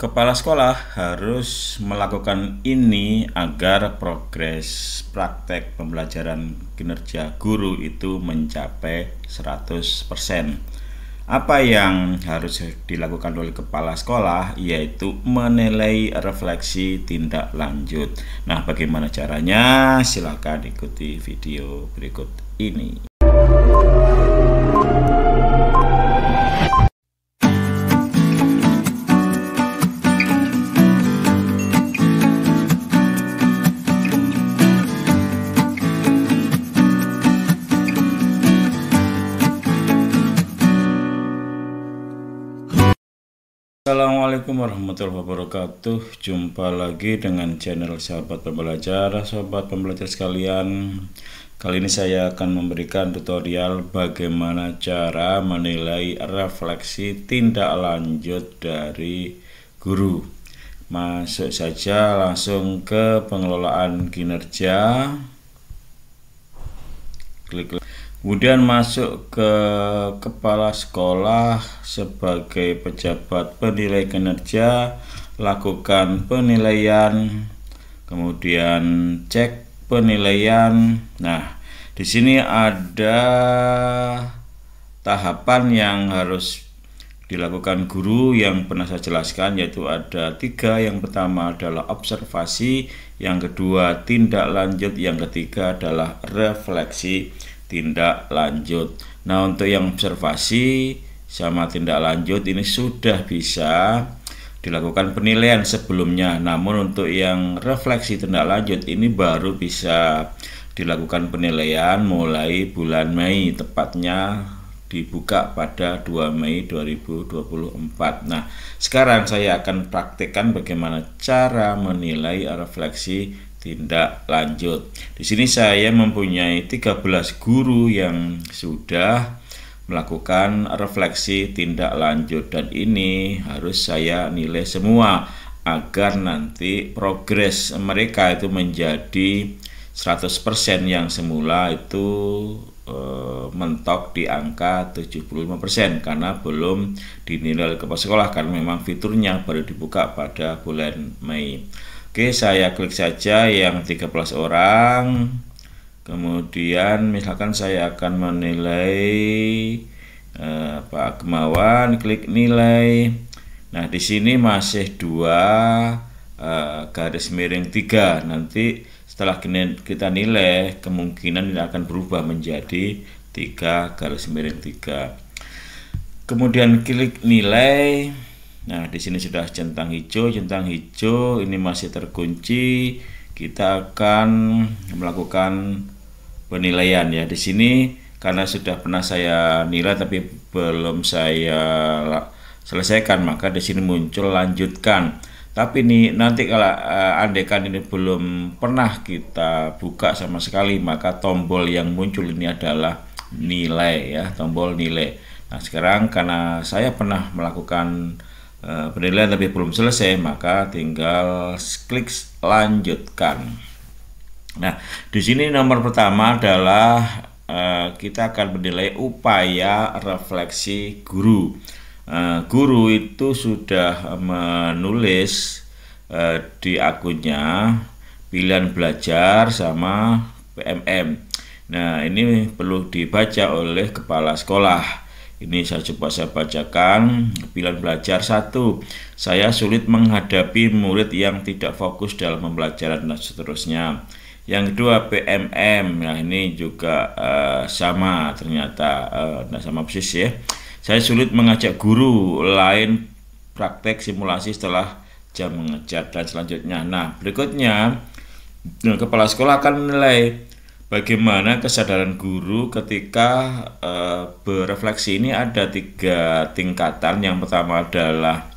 Kepala sekolah harus melakukan ini agar progres praktek pembelajaran kinerja guru itu mencapai 100%. Apa yang harus dilakukan oleh kepala sekolah yaitu menilai refleksi tindak lanjut. Nah, bagaimana caranya? Silakan ikuti video berikut ini. Assalamualaikum warahmatullahi wabarakatuh Jumpa lagi dengan channel sahabat pembelajar Sahabat pembelajar sekalian Kali ini saya akan memberikan tutorial Bagaimana cara menilai refleksi tindak lanjut dari guru Masuk saja langsung ke pengelolaan kinerja Klik, -klik. Kemudian masuk ke kepala sekolah sebagai pejabat penilai kinerja, lakukan penilaian, kemudian cek penilaian. Nah, di sini ada tahapan yang harus dilakukan guru yang pernah saya jelaskan yaitu ada tiga yang pertama adalah observasi yang kedua tindak lanjut yang ketiga adalah refleksi tindak lanjut. Nah, untuk yang observasi sama tindak lanjut ini sudah bisa dilakukan penilaian sebelumnya. Namun untuk yang refleksi tindak lanjut ini baru bisa dilakukan penilaian mulai bulan Mei tepatnya dibuka pada 2 Mei 2024. Nah, sekarang saya akan praktekkan bagaimana cara menilai refleksi tindak lanjut. Di sini saya mempunyai 13 guru yang sudah melakukan refleksi tindak lanjut dan ini harus saya nilai semua agar nanti progres mereka itu menjadi 100% yang semula itu e, mentok di angka 75% karena belum dinilai kepala sekolah karena memang fiturnya baru dibuka pada bulan Mei. Oke, saya klik saja yang 13 orang. Kemudian misalkan saya akan menilai eh, Pak Gemawan, klik nilai. Nah, di sini masih dua eh, garis miring tiga. Nanti setelah kita nilai, kemungkinan ini akan berubah menjadi tiga garis miring tiga. Kemudian klik nilai. Nah, di sini sudah centang hijau, centang hijau ini masih terkunci. Kita akan melakukan penilaian ya. Di sini karena sudah pernah saya nilai tapi belum saya selesaikan, maka di sini muncul lanjutkan. Tapi ini nanti kalau uh, andekan ini belum pernah kita buka sama sekali, maka tombol yang muncul ini adalah nilai ya, tombol nilai. Nah, sekarang karena saya pernah melakukan Eh, penilaian lebih belum selesai maka tinggal klik lanjutkan nah di sini nomor pertama adalah uh, kita akan menilai upaya refleksi guru uh, guru itu sudah menulis uh, di akunnya pilihan belajar sama PMM nah ini perlu dibaca oleh kepala sekolah ini saya coba saya bacakan. Pilihan belajar satu, saya sulit menghadapi murid yang tidak fokus dalam pembelajaran dan seterusnya. Yang kedua PMM, nah ini juga uh, sama ternyata uh, nah sama persis ya. Saya sulit mengajak guru lain praktek simulasi setelah jam mengejar dan selanjutnya. Nah berikutnya kepala sekolah akan menilai bagaimana kesadaran guru ketika e, berefleksi ini ada tiga tingkatan. Yang pertama adalah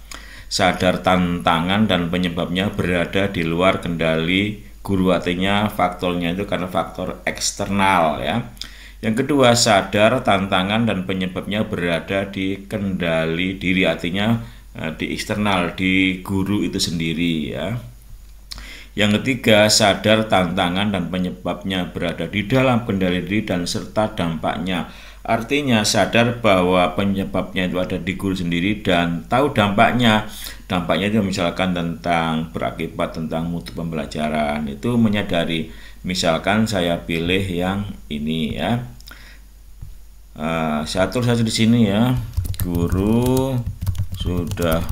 sadar tantangan dan penyebabnya berada di luar kendali guru artinya faktornya itu karena faktor eksternal ya. Yang kedua sadar tantangan dan penyebabnya berada di kendali diri artinya e, di eksternal di guru itu sendiri ya. Yang ketiga, sadar tantangan dan penyebabnya berada di dalam kendali diri dan serta dampaknya. Artinya sadar bahwa penyebabnya itu ada di guru sendiri dan tahu dampaknya. Dampaknya itu misalkan tentang berakibat tentang mutu pembelajaran itu menyadari misalkan saya pilih yang ini ya. Uh, saya tulis saja di sini ya. Guru sudah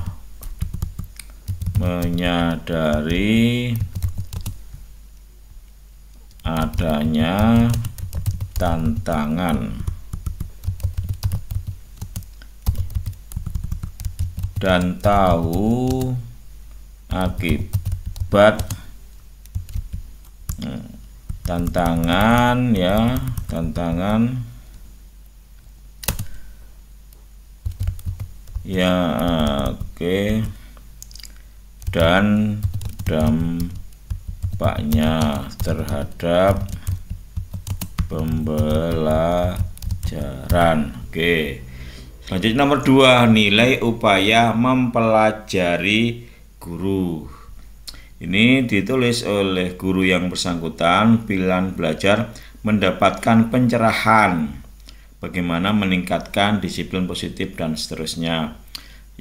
menyadari adanya tantangan dan tahu akibat hmm, tantangan ya tantangan ya oke okay. dan dampak dampaknya terhadap pembelajaran. Oke. Selanjutnya nomor dua nilai upaya mempelajari guru. Ini ditulis oleh guru yang bersangkutan pilihan belajar mendapatkan pencerahan bagaimana meningkatkan disiplin positif dan seterusnya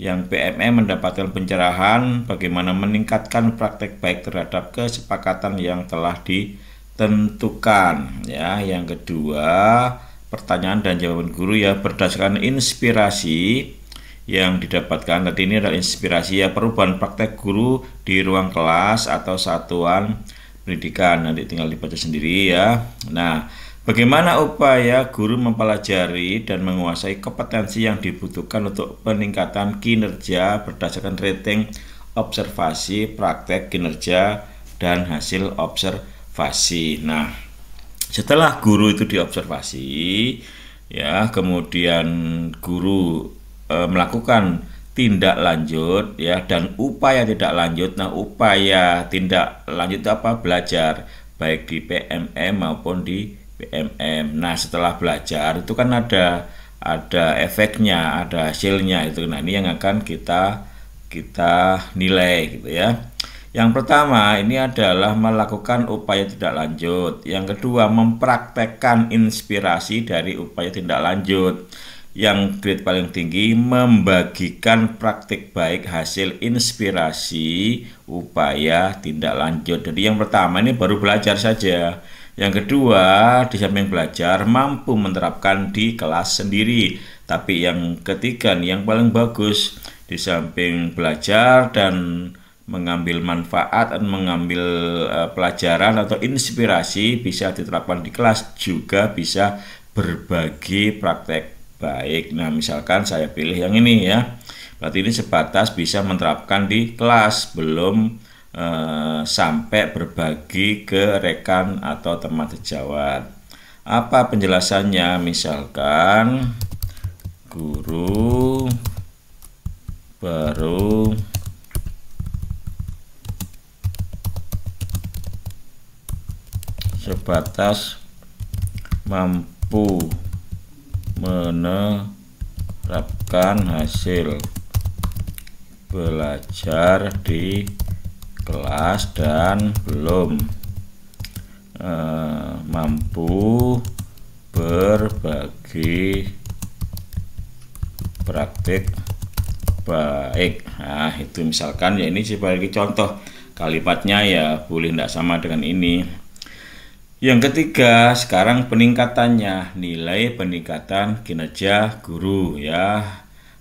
yang PMM mendapatkan pencerahan bagaimana meningkatkan praktek baik terhadap kesepakatan yang telah ditentukan ya yang kedua pertanyaan dan jawaban guru ya berdasarkan inspirasi yang didapatkan tadi ini adalah inspirasi ya perubahan praktek guru di ruang kelas atau satuan pendidikan nanti tinggal dibaca sendiri ya nah Bagaimana upaya guru mempelajari dan menguasai kompetensi yang dibutuhkan untuk peningkatan kinerja berdasarkan rating observasi, praktek kinerja, dan hasil observasi? Nah, setelah guru itu diobservasi, ya, kemudian guru e, melakukan tindak lanjut ya dan upaya tidak lanjut. Nah, upaya tindak lanjut apa? Belajar baik di PMM maupun di BMM. Nah, setelah belajar itu kan ada ada efeknya, ada hasilnya itu. Nah, ini yang akan kita kita nilai gitu ya. Yang pertama ini adalah melakukan upaya tidak lanjut. Yang kedua mempraktekkan inspirasi dari upaya tidak lanjut. Yang grade paling tinggi membagikan praktik baik hasil inspirasi upaya tindak lanjut. Jadi yang pertama ini baru belajar saja yang kedua, di samping belajar mampu menerapkan di kelas sendiri. Tapi yang ketiga nih yang paling bagus di samping belajar dan mengambil manfaat dan mengambil uh, pelajaran atau inspirasi bisa diterapkan di kelas juga bisa berbagi praktek baik. Nah, misalkan saya pilih yang ini ya. Berarti ini sebatas bisa menerapkan di kelas, belum Eh, sampai berbagi ke rekan atau teman sejawat. Apa penjelasannya? Misalkan guru baru sebatas mampu menerapkan hasil belajar di kelas dan belum eh, mampu berbagi praktik baik nah itu misalkan ya ini sebagai contoh kalimatnya ya boleh tidak sama dengan ini yang ketiga sekarang peningkatannya nilai peningkatan kinerja guru ya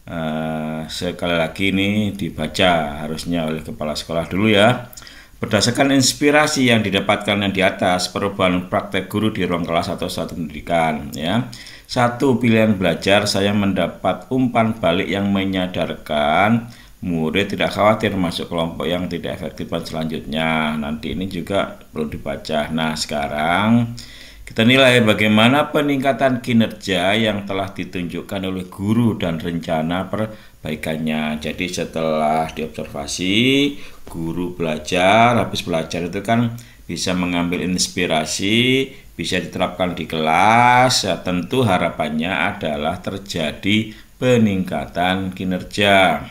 Eh, sekali lagi ini dibaca harusnya oleh kepala sekolah dulu ya. Berdasarkan inspirasi yang didapatkan yang di atas, perubahan praktek guru di ruang kelas atau satu pendidikan ya. Satu pilihan belajar saya mendapat umpan balik yang menyadarkan murid tidak khawatir masuk kelompok yang tidak efektif dan selanjutnya. Nanti ini juga perlu dibaca. Nah, sekarang kita nilai bagaimana peningkatan kinerja yang telah ditunjukkan oleh guru dan rencana perbaikannya. Jadi setelah diobservasi, guru belajar, habis belajar itu kan bisa mengambil inspirasi, bisa diterapkan di kelas. Ya, tentu harapannya adalah terjadi peningkatan kinerja.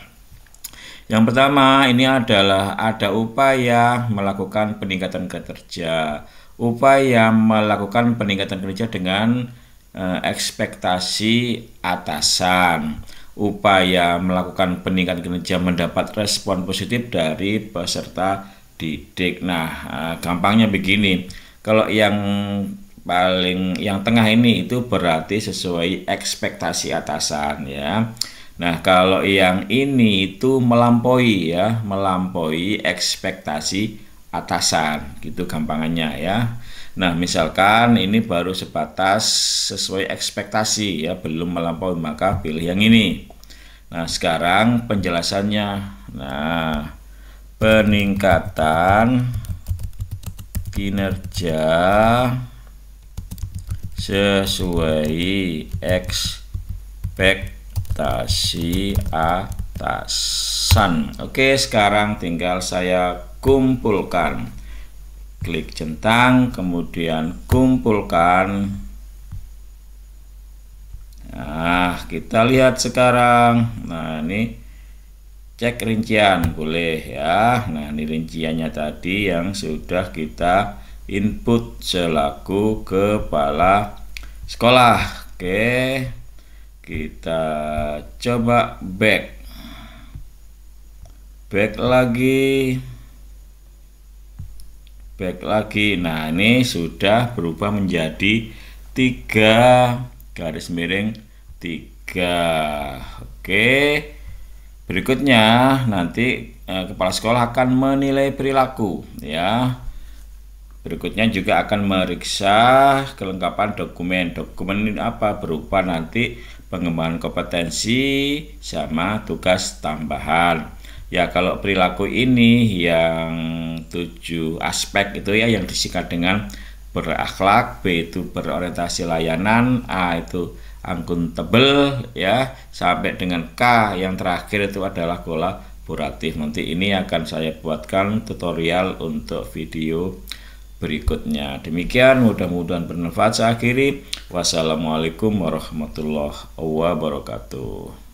Yang pertama, ini adalah ada upaya melakukan peningkatan kinerja upaya melakukan peningkatan kinerja dengan uh, ekspektasi atasan, upaya melakukan peningkatan kinerja mendapat respon positif dari peserta didik. Nah, uh, gampangnya begini. Kalau yang paling yang tengah ini itu berarti sesuai ekspektasi atasan ya. Nah, kalau yang ini itu melampaui ya, melampaui ekspektasi atasan gitu gampangannya ya. Nah, misalkan ini baru sebatas sesuai ekspektasi ya, belum melampaui maka pilih yang ini. Nah, sekarang penjelasannya. Nah, peningkatan kinerja sesuai ekspektasi A Tasan. oke sekarang tinggal saya kumpulkan klik centang kemudian kumpulkan nah kita lihat sekarang nah ini cek rincian boleh ya nah ini rinciannya tadi yang sudah kita input selaku kepala sekolah oke kita coba back back lagi back lagi nah ini sudah berubah menjadi tiga garis miring tiga oke berikutnya nanti eh, kepala sekolah akan menilai perilaku ya berikutnya juga akan meriksa kelengkapan dokumen dokumen ini apa berupa nanti pengembangan kompetensi sama tugas tambahan Ya kalau perilaku ini yang tujuh aspek itu ya yang disikat dengan berakhlak, B itu berorientasi layanan, A itu akuntabel ya sampai dengan K yang terakhir itu adalah kolaboratif. Nanti ini akan saya buatkan tutorial untuk video berikutnya. Demikian mudah-mudahan bermanfaat. Saya akhiri. Wassalamualaikum warahmatullahi wabarakatuh.